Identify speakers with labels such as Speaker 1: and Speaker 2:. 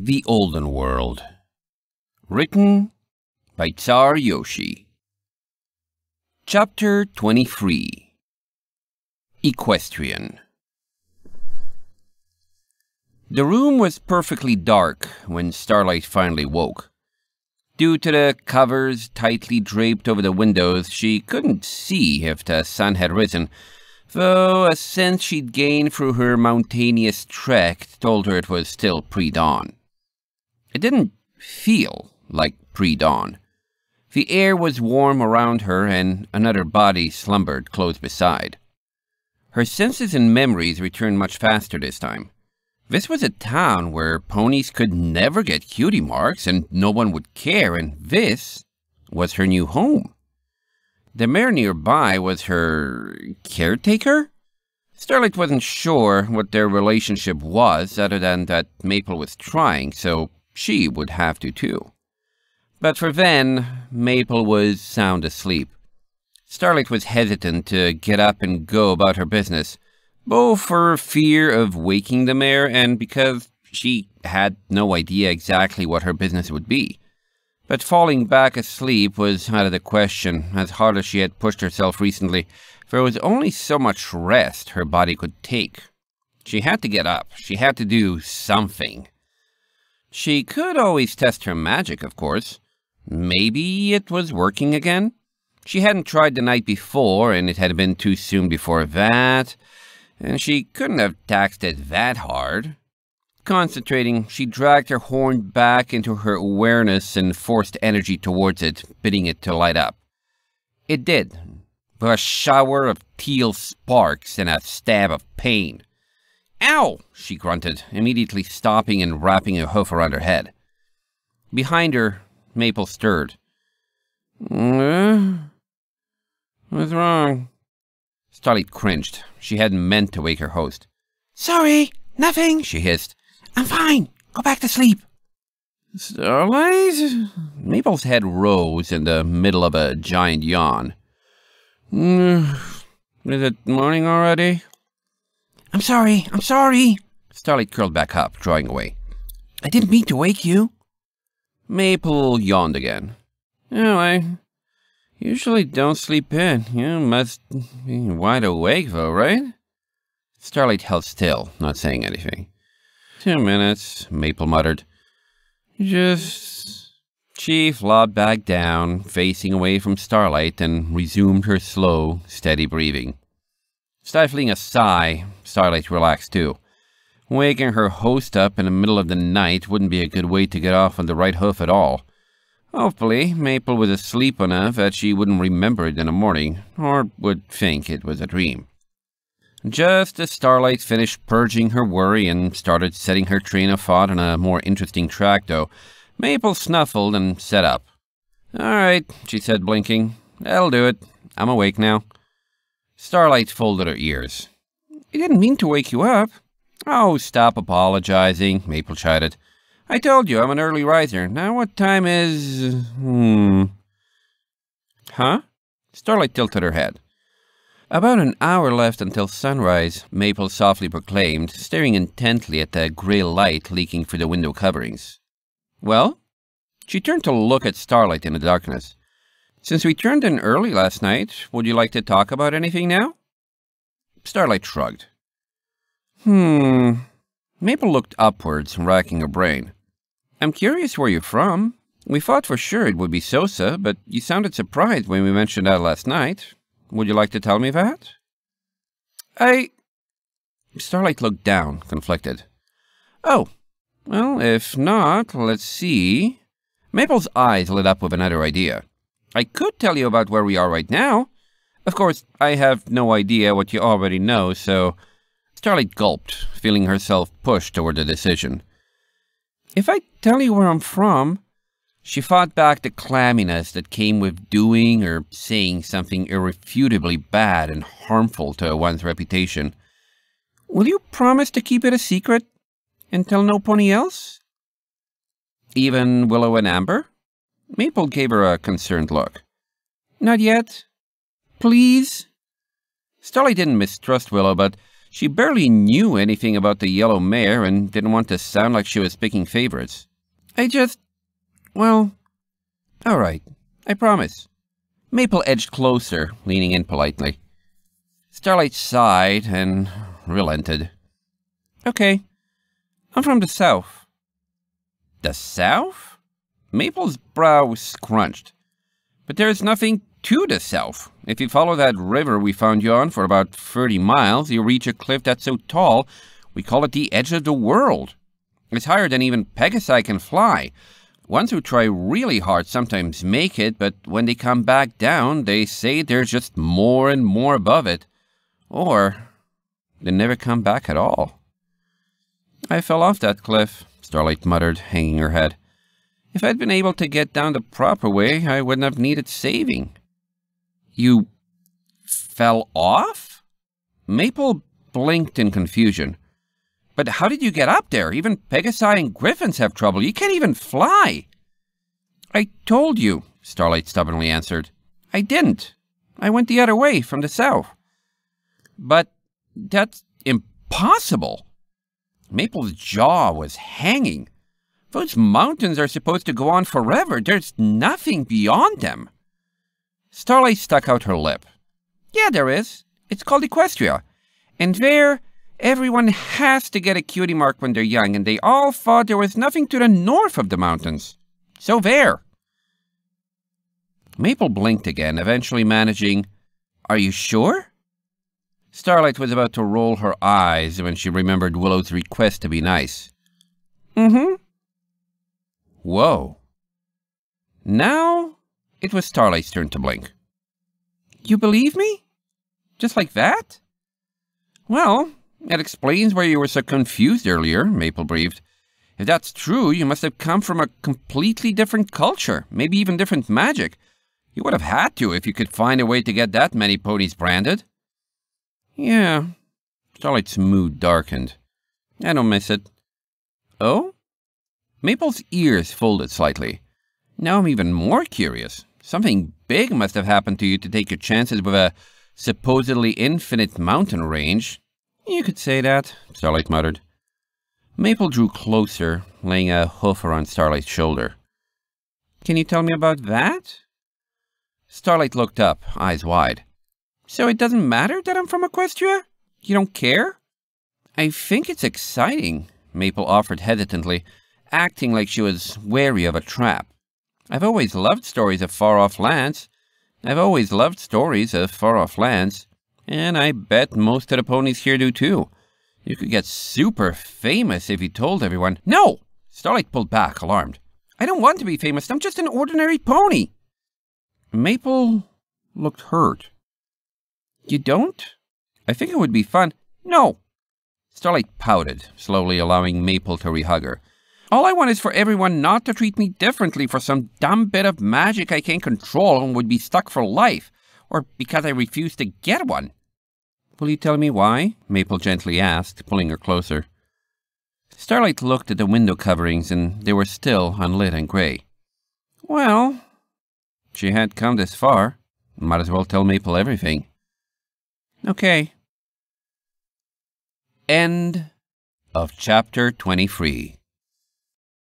Speaker 1: The Olden World. Written by Tsar Yoshi. Chapter 23 Equestrian. The room was perfectly dark when Starlight finally woke. Due to the covers tightly draped over the windows, she couldn't see if the sun had risen, though a sense she'd gained through her mountainous trek told her it was still pre-dawn. It didn't feel like pre-dawn. The air was warm around her, and another body slumbered close beside. Her senses and memories returned much faster this time. This was a town where ponies could never get cutie marks and no one would care, and this was her new home. The mare nearby was her caretaker? Starlight wasn't sure what their relationship was, other than that Maple was trying, so she would have to, too. But for then Maple was sound asleep. Starlight was hesitant to get up and go about her business, both for fear of waking the mayor and because she had no idea exactly what her business would be. But falling back asleep was out of the question, as hard as she had pushed herself recently, for it was only so much rest her body could take. She had to get up. She had to do something. She could always test her magic, of course. Maybe it was working again? She hadn't tried the night before, and it had been too soon before that, and she couldn't have taxed it that hard. Concentrating, she dragged her horn back into her awareness and forced energy towards it, bidding it to light up. It did, with a shower of teal sparks and a stab of pain. Ow! she grunted, immediately stopping and wrapping a hoof around her head. Behind her, Maple stirred. Mm, what's wrong? Starlight cringed. She hadn't meant to wake her host. Sorry, nothing, she hissed. I'm fine. Go back to sleep. Starlight? Maple's head rose in the middle of a giant yawn. Mm, is it morning already? I'm sorry, I'm sorry. Starlight curled back up, drawing away. I didn't mean to wake you. Maple yawned again. Oh, I usually don't sleep in. You must be wide awake, though, right? Starlight held still, not saying anything. Two minutes, Maple muttered. Just... She flopped back down, facing away from Starlight, and resumed her slow, steady breathing. Stifling a sigh, Starlight relaxed too. Waking her host up in the middle of the night wouldn't be a good way to get off on the right hoof at all. Hopefully, Maple was asleep enough that she wouldn't remember it in the morning, or would think it was a dream. Just as Starlight finished purging her worry and started setting her train of thought on a more interesting track, though, Maple snuffled and sat up. All right, she said, blinking. That'll do it. I'm awake now. Starlight folded her ears. I didn't mean to wake you up. Oh, stop apologizing, Maple chided. I told you I'm an early riser. Now what time is... hmm... Huh? Starlight tilted her head. About an hour left until sunrise, Maple softly proclaimed, staring intently at the gray light leaking through the window coverings. Well? She turned to look at Starlight in the darkness. Since we turned in early last night, would you like to talk about anything now? Starlight shrugged. Hmm. Maple looked upwards, racking her brain. I'm curious where you're from. We thought for sure it would be Sosa, but you sounded surprised when we mentioned that last night. Would you like to tell me that? I... Starlight looked down, conflicted. Oh, well, if not, let's see. Maple's eyes lit up with another idea. I could tell you about where we are right now. Of course, I have no idea what you already know, so... Starlight gulped, feeling herself pushed toward a decision. If I tell you where I'm from... She fought back the clamminess that came with doing or saying something irrefutably bad and harmful to one's reputation. Will you promise to keep it a secret and tell no pony else? Even Willow and Amber? Maple gave her a concerned look. Not yet? Please? Stolly didn't mistrust Willow, but she barely knew anything about the yellow mare and didn't want to sound like she was picking favorites. I just... well... All right, I promise. Maple edged closer, leaning in politely. Starlight sighed and relented. Okay, I'm from the south. The south? Maple's brow scrunched. But there is nothing to the south. If you follow that river we found you on for about 30 miles, you reach a cliff that's so tall, we call it the edge of the world. It's higher than even Pegasi can fly. Ones who try really hard sometimes make it, but when they come back down, they say there's just more and more above it. Or they never come back at all. I fell off that cliff, Starlight muttered, hanging her head. If I'd been able to get down the proper way, I wouldn't have needed saving. You fell off? Maple blinked in confusion. But how did you get up there? Even Pegasi and Griffins have trouble. You can't even fly. I told you, Starlight stubbornly answered. I didn't. I went the other way, from the south. But that's impossible. Maple's jaw was hanging. Those mountains are supposed to go on forever. There's nothing beyond them. Starlight stuck out her lip. Yeah, there is. It's called Equestria. And there, everyone has to get a cutie mark when they're young, and they all thought there was nothing to the north of the mountains. So there. Maple blinked again, eventually managing, Are you sure? Starlight was about to roll her eyes when she remembered Willow's request to be nice. Mm-hmm. Whoa. Now, it was Starlight's turn to blink. You believe me? Just like that? Well, that explains why you were so confused earlier, Maple breathed. If that's true, you must have come from a completely different culture, maybe even different magic. You would have had to if you could find a way to get that many ponies branded. Yeah. Starlight's mood darkened. I don't miss it. Oh? Maple's ears folded slightly. Now I'm even more curious. Something big must have happened to you to take your chances with a supposedly infinite mountain range. You could say that, Starlight muttered. Maple drew closer, laying a hoof around Starlight's shoulder. Can you tell me about that? Starlight looked up, eyes wide. So it doesn't matter that I'm from Equestria? You don't care? I think it's exciting, Maple offered hesitantly, acting like she was wary of a trap. I've always loved stories of far off lands. I've always loved stories of far off lands. And I bet most of the ponies here do too. You could get super famous if you told everyone. No! Starlight pulled back, alarmed. I don't want to be famous. I'm just an ordinary pony. Maple looked hurt. You don't? I think it would be fun. No. Starlight pouted, slowly allowing Maple to rehug her. All I want is for everyone not to treat me differently for some dumb bit of magic I can't control and would be stuck for life, or because I refuse to get one. Will you tell me why? Maple gently asked, pulling her closer. Starlight looked at the window coverings, and they were still unlit and gray. Well, she had come this far. Might as well tell Maple everything. Okay. End of chapter 23.